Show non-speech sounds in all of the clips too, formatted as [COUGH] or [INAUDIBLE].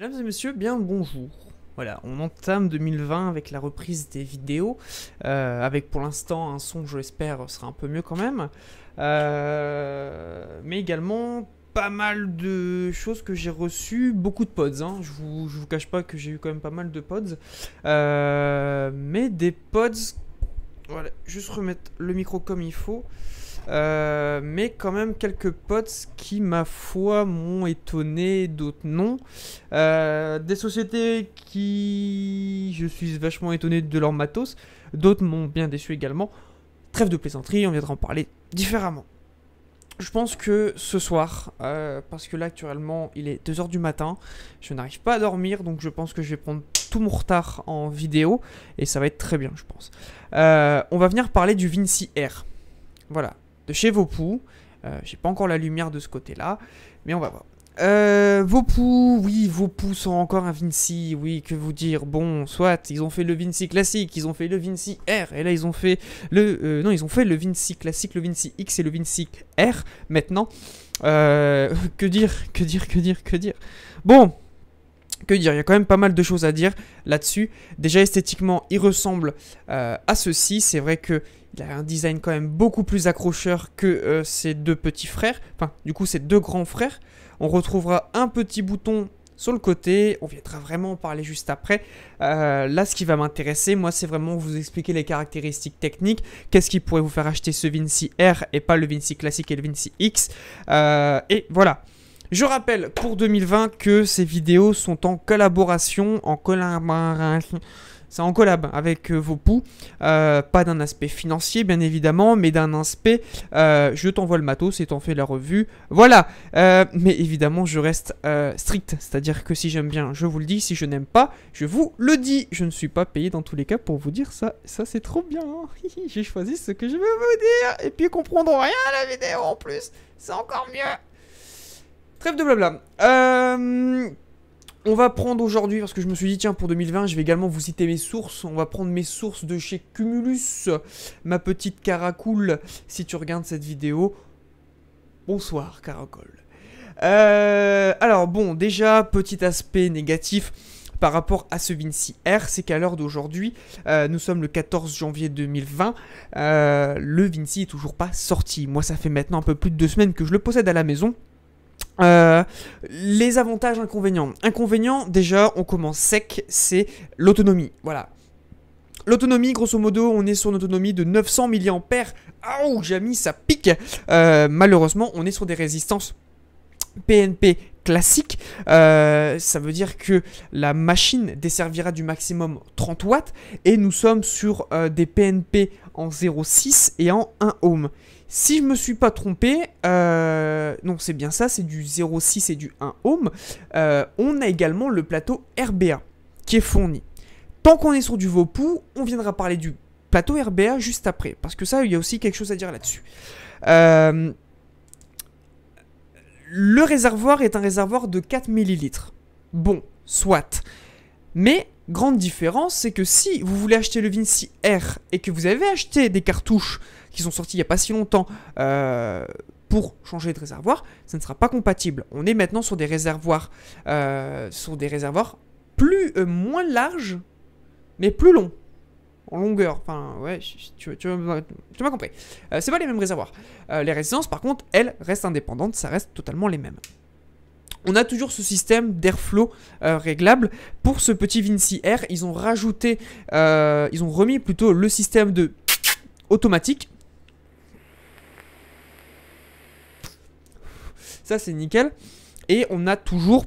Mesdames et messieurs, bien bonjour. Voilà, on entame 2020 avec la reprise des vidéos, euh, avec pour l'instant un son, je l'espère, sera un peu mieux quand même, euh, mais également pas mal de choses que j'ai reçues, beaucoup de pods, hein. je, vous, vous cache pas que j'ai eu quand même pas mal de pods, euh, mais des pods, voilà, juste remettre le micro comme il faut. Euh, mais quand même quelques potes qui, ma foi, m'ont étonné, d'autres non. Euh, des sociétés qui... Je suis vachement étonné de leur matos. D'autres m'ont bien déçu également. Trêve de plaisanterie, on viendra en parler différemment. Je pense que ce soir, euh, parce que là actuellement il est 2h du matin, je n'arrive pas à dormir, donc je pense que je vais prendre tout mon retard en vidéo, et ça va être très bien je pense. on va venir parler du Vinci Air. Voilà, chez Vopou. Euh, j'ai pas encore la lumière de ce côté-là, mais on va voir. Euh, Vopou, oui, Vopou sont encore un Vinci, oui, que vous dire, bon, soit, ils ont fait le Vinci classique, ils ont fait le Vinci R, et là ils ont fait le... Euh, non, ils ont fait le Vinci classique, le Vinci X et le Vinci R, maintenant. Euh, [LAUGHS] que dire, que dire, que dire, que dire. Bon, que dire, il y a quand même pas mal de choses à dire là-dessus. Déjà esthétiquement, il ressemble euh, à ceci. C'est vrai que il a un design quand même beaucoup plus accrocheur que euh, ses deux petits frères. Enfin, du coup, ses deux grands frères. On retrouvera un petit bouton sur le côté. On viendra vraiment en parler juste après. Euh, là, ce qui va m'intéresser, moi, c'est vraiment vous expliquer les caractéristiques techniques. Qu'est-ce qui pourrait vous faire acheter ce Vinci R et pas le Vinci classique et le Vinci X. et voilà. Je rappelle pour 2020 que ces vidéos sont en collaboration, en en collab avec euh, vos poux. Euh, pas d'un aspect financier, bien évidemment, mais d'un aspect euh, je t'envoie le matos et t'en fais la revue. Voilà. mais évidemment, je reste strict. C'est-à-dire que si j'aime bien, je vous le dis. Si je n'aime pas, je vous le dis. Je ne suis pas payé dans tous les cas pour vous dire ça. Ça, c'est trop bien. Hein. [LAUGHS] J'ai choisi ce que je veux vous dire. Et puis, comprendront rien à la vidéo en plus. C'est encore mieux. Trêve de blabla. Euh, on va prendre aujourd'hui, parce que je me suis dit, tiens, pour 2020, je vais également vous citer mes sources. On va prendre mes sources de chez Cumulus, ma petite caracole, si tu regardes cette vidéo. Bonsoir, caracole. Euh, alors bon, déjà, petit aspect négatif par rapport à ce Vinci R, c'est qu'à l'heure d'aujourd'hui, euh, nous sommes le 14 janvier 2020, le Vinci est toujours pas sorti. Moi, ça fait maintenant un peu plus de deux semaines que je le possède à la maison. Euh, les avantages, inconvénients. Inconvénients, déjà, on commence sec, c'est l'autonomie. Voilà. L'autonomie, grosso modo, on est sur une autonomie de 900 mAh. Ah j'ai mis ça pique. Euh, malheureusement, on est sur des résistances PNP classique. Euh, ça veut dire que la machine desservira du maximum 30 watts et nous sommes sur euh, des PNP en 0,6 et en 1 ohm. Si je me suis pas trompé, euh, non c'est bien ça, c'est du 0,6 et du 1 ohm. on a également le plateau RBA qui est fourni. Tant qu'on est sur du Vopou, on viendra parler du plateau RBA juste après, parce que ça, il y a aussi quelque chose à dire là-dessus le réservoir est un réservoir de 4 millilitres. Bon, soit. Mais grande différence, c'est que si vous voulez acheter le Vinci R et que vous avez acheté des cartouches qui sont sorties il n'y a pas si longtemps euh, pour changer de réservoir, ça ne sera pas compatible. On est maintenant sur des réservoirs, euh, sur des réservoirs plus euh, moins larges, mais plus longs longueur. Enfin, ouais, tu, m'as compris. Euh, c'est pas les mêmes réservoirs. Euh, les résidences, par contre, elles restent indépendantes, ça reste totalement les mêmes. On a toujours ce système d'airflow euh, réglable. Pour ce petit Vinci Air, ils ont rajouté, ils ont remis plutôt le système de automatique. Ça, c'est nickel. Et on a toujours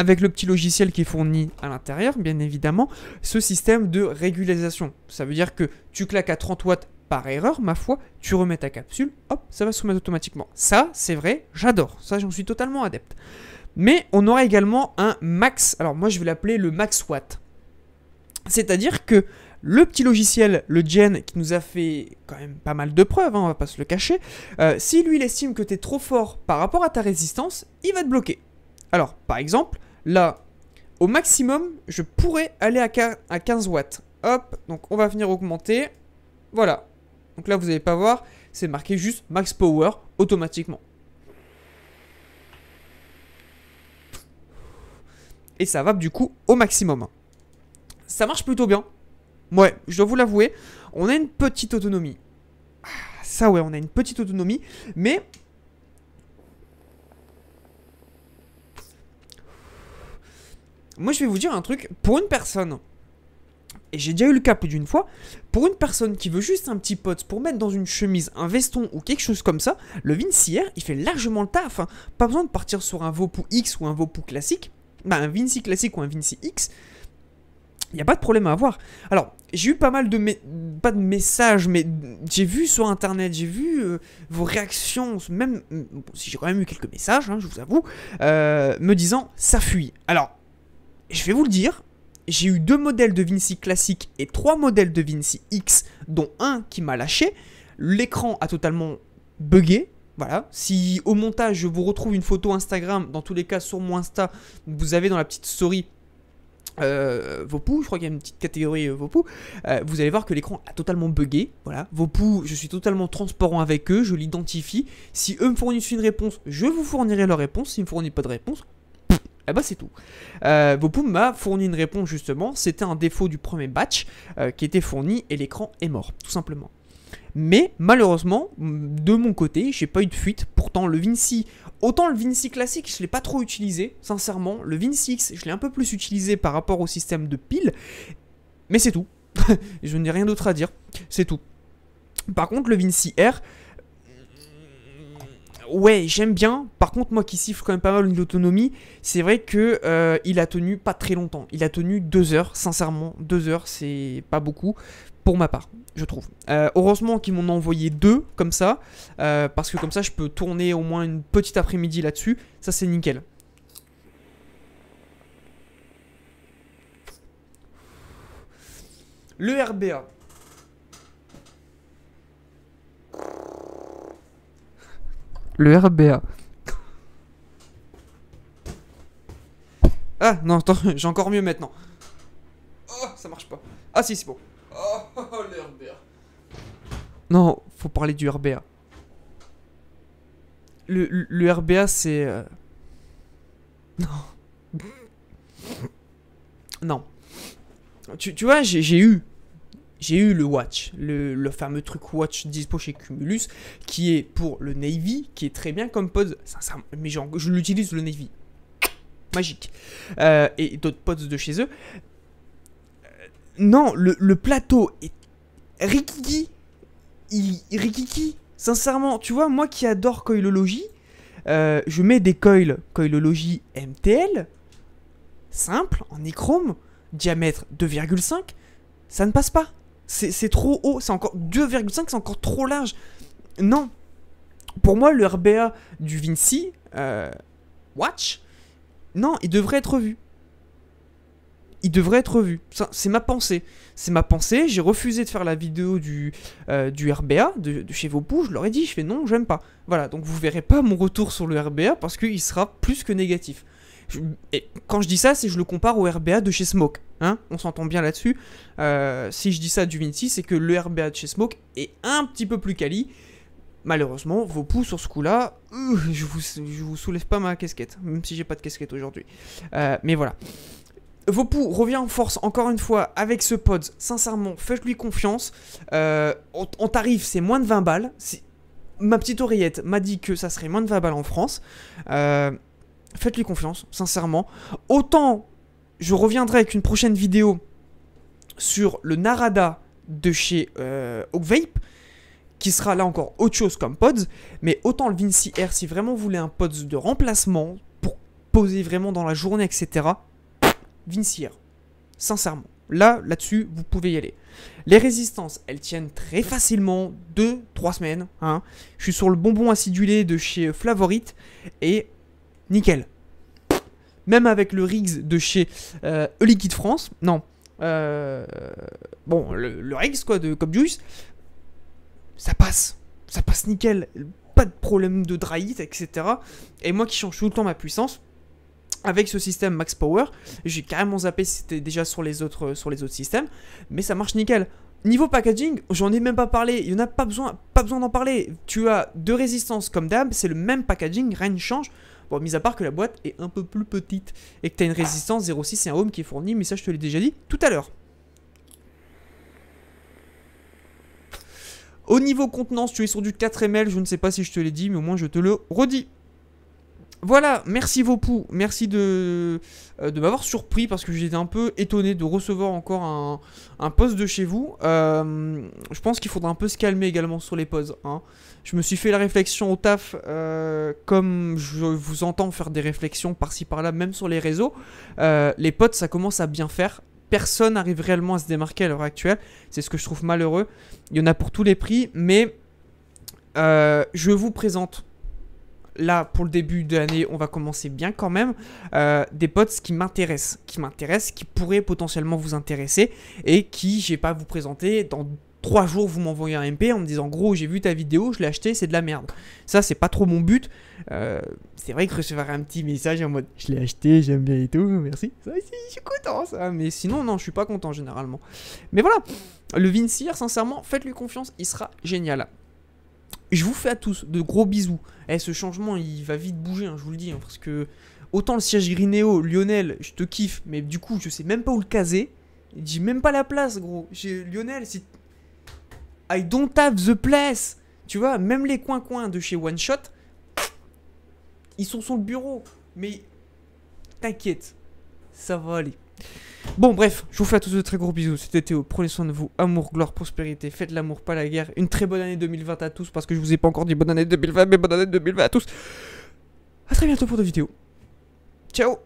avec le petit logiciel qui est fourni à l'intérieur, bien évidemment, ce système de régularisation. Ça veut dire que tu claques à 30 watts par erreur, ma foi, tu remets ta capsule, hop, ça va se remettre automatiquement. Ça, c'est vrai, j'adore. Ça, j'en suis totalement adepte. Mais on aura également un max, alors moi je vais l'appeler le max watt. C'est-à-dire que le petit logiciel, le Gen, qui nous a fait quand même pas mal de preuves, on hein, on va pas se le cacher, euh, si lui il estime que tu es trop fort par rapport à ta résistance, il va te bloquer. Alors, par exemple, Là, au maximum, je pourrais aller à 15 watts. Hop, donc on va venir augmenter. Voilà. Donc là, vous n'allez pas voir, c'est marqué juste max power automatiquement. Et ça va du coup au maximum. Ça marche plutôt bien. Ouais, je dois vous l'avouer, on a une petite autonomie. Ah, ça ouais, on a une petite autonomie, mais Moi, je vais vous dire un truc. Pour une personne, et j'ai déjà eu le cas plus d'une fois, pour une personne qui veut juste un petit pot pour mettre dans une chemise, un veston ou quelque chose comme ça, le VinciR il fait largement le taf. Hein. Pas besoin de partir sur un Vopou X ou un Vopou classique. Bah, un Vinci classique ou un Vinci X. Il n'y a pas de problème à avoir. Alors, j'ai eu pas mal de... pas de messages, mais j'ai vu sur Internet, j'ai vu euh, vos réactions, même... Euh, si j'ai quand même eu quelques messages, hein, je vous avoue, euh, me disant « ça fuit ». Alors, je vais vous le dire, j'ai eu deux modèles de Vinci classique et trois modèles de Vinci X, dont un qui m'a lâché. L'écran a totalement buggé. Voilà. Si au montage je vous retrouve une photo Instagram, dans tous les cas sur mon Insta, vous avez dans la petite story vos euh, Vopou, je crois qu'il y a une petite catégorie vos euh, Vopou, euh, vous allez voir que l'écran a totalement buggé. Voilà, Vopou, je suis totalement transparent avec eux, je l'identifie. Si eux me fournissent une réponse, je vous fournirai leur réponse. S'ils ne me fournissent pas de réponse, eh ben, c'est tout. Euh, Vopum m'a fourni une réponse justement, c'était un défaut du premier batch euh, qui était fourni et l'écran est mort, tout simplement. Mais malheureusement, mm, de mon côté, j'ai pas eu de fuite. Pourtant, le Vinci, autant le Vinci classique, je l'ai pas trop utilisé, sincèrement. Le Vinci X, je l'ai un peu plus utilisé par rapport au système de pile. Mais c'est tout. [LAUGHS] je n'ai rien d'autre à dire. C'est tout. Par contre, le Vinci R, ouais, j'aime bien. Par contre, moi qui siffle quand même pas mal l'autonomie, c'est vrai que euh, il a tenu pas très longtemps. Il a tenu deux heures, sincèrement. Deux heures, c'est pas beaucoup pour ma part, je trouve. Euh, heureusement qu'ils m'ont envoyé deux comme ça, euh, parce que comme ça, je peux tourner au moins une petite après-midi là-dessus. Ça, c'est nickel. Le RBA. le RBA. Ah non, attends, [LAUGHS] j'ai encore mieux maintenant. Oh, ça marche pas. Ah si, c'est bon. Oh, [LAUGHS] le RBA. Non, faut parler du RBA. Le, le, RBA, c'est... Euh, [LAUGHS] non. non. Tu, tu vois, j'ai eu j'ai eu le watch, le, fameux truc watch dispo chez Cumulus, qui est pour le Navy, qui est très bien comme pod. mais genre, je l'utilise le Navy. Magique. Euh, et d'autres pods de chez eux. Euh, non, le, plateau est. Rikiki. Il, Rikiki. Sincèrement, tu vois, moi qui adore Coilology, euh, je mets des coils Coilology MTL. Simple, en ichrome, diamètre 2,5. Ça ne passe pas c'est trop haut, c'est encore 2,5, c'est encore trop large. Non. Pour moi, le RBA du Vinci euh, Watch, non, il devrait être revu. Il devrait être revu. C'est ma pensée. C'est ma pensée. J'ai refusé de faire la vidéo du, euh, du RBA de, chez Vopou. Je leur ai dit, je fais non, j'aime pas. Voilà, donc vous verrez pas mon retour sur le RBA parce qu'il sera plus que négatif et quand je dis ça, c'est je le compare au RBA de chez Smoke. Hein. On s'entend bien là-dessus. Euh, si je dis ça du Vinci, c'est que le RBA de chez Smoke est un petit peu plus quali. Malheureusement, vos sur ce coup-là, euh, je, vous, vous soulève pas ma casquette, même si j'ai pas de casquette aujourd'hui. Euh, mais voilà. Vopou revient en force encore une fois avec ce pod. Sincèrement, faites-lui confiance. en, tarif, c'est moins de 20 balles. Ma petite oreillette m'a dit que ça serait moins de 20 balles en France. Euh, faites-lui confiance, sincèrement. Autant je reviendrai avec une prochaine vidéo sur le Narada de chez euh, Oak Oakvape, qui sera là encore autre chose comme pods, mais autant le Vinci Air, si vraiment vous voulez un pods de remplacement, pour poser vraiment dans la journée, etc., Vinci Air, sincèrement. Là, là-dessus, vous pouvez y aller. Les résistances, elles tiennent très facilement 2-3 semaines. Hein. Je suis sur le bonbon acidulé de chez euh, Flavorite et nickel. Même avec le Riggs de chez e euh, Liquid France, non. Euh, bon, le, le, Riggs quoi de Cop ça passe. Ça passe nickel. Pas de problème de dry hit, etc. Et moi qui change tout le temps ma puissance, avec ce système max power, j'ai carrément zappé si c'était déjà sur les, autres, euh, sur les autres systèmes, mais ça marche nickel. Niveau packaging, j'en ai même pas parlé, il n'y en a pas besoin, pas besoin d'en parler. Tu as deux résistances comme d'hab, c'est le même packaging, rien ne change. Bon, mis à part que la boîte est un peu plus petite et que tu as une résistance 0,6 et un ohm qui est fourni, mais ça je te l'ai déjà dit tout à l'heure. Au niveau contenance, tu es sur du 4 ml, je ne sais pas si je te l'ai dit, mais au moins je te le redis. Voilà, merci Vopou, merci euh, de, m'avoir surpris parce que j'étais un peu étonné de recevoir encore un, poste de chez vous. Euh, je pense qu'il faudra un peu se calmer également sur les pauses. Hein. Je me suis fait la réflexion au taf, euh, comme je vous entends faire des réflexions par-ci par-là, même sur les réseaux. les potes, ça commence à bien faire personne n'arrive réellement à se démarquer à l'heure actuelle. C'est ce que je trouve malheureux. Il y en a pour tous les prix, mais je vous présente là, pour le début de l'année, on va commencer bien quand même, euh, des potes qui m'intéressent, qui m'intéressent, qui pourraient potentiellement vous intéresser et qui, j'ai pas vous présenter dans trois jours, vous m'envoyez un MP en me disant gros, j'ai vu ta vidéo, je l'ai acheté, c'est de la merde. Ça, c'est pas trop mon but. Euh, c'est vrai que recevoir un petit message en mode je l'ai acheté, j'aime bien et tout, merci. Ça, je suis content, ça. Mais sinon, non, je suis pas content généralement. Mais voilà, le Vincir, sincèrement, faites-lui confiance, il sera génial. Je vous fais à tous de gros bisous. Eh, ce changement, il va vite bouger, hein, je vous le dis, hein, parce que autant le siège Grinéo, Lionel, je te kiffe, mais du coup, je sais même pas où le caser. dit même pas la place, gros. Lionel, si I don't have the place. Tu vois, même les coins-coins de chez One Shot, ils sont sur le bureau. Mais t'inquiète, ça va aller. Bon, bref, je vous fais à tous de très gros bisous. C'était Théo. Prenez soin de vous. Amour, gloire, prospérité. Faites l'amour, pas la guerre. Une très bonne année 2020 à tous. Parce que je vous ai pas encore dit bonne année 2020, mais bonne année 2020 à tous. À très bientôt pour de vidéos. Ciao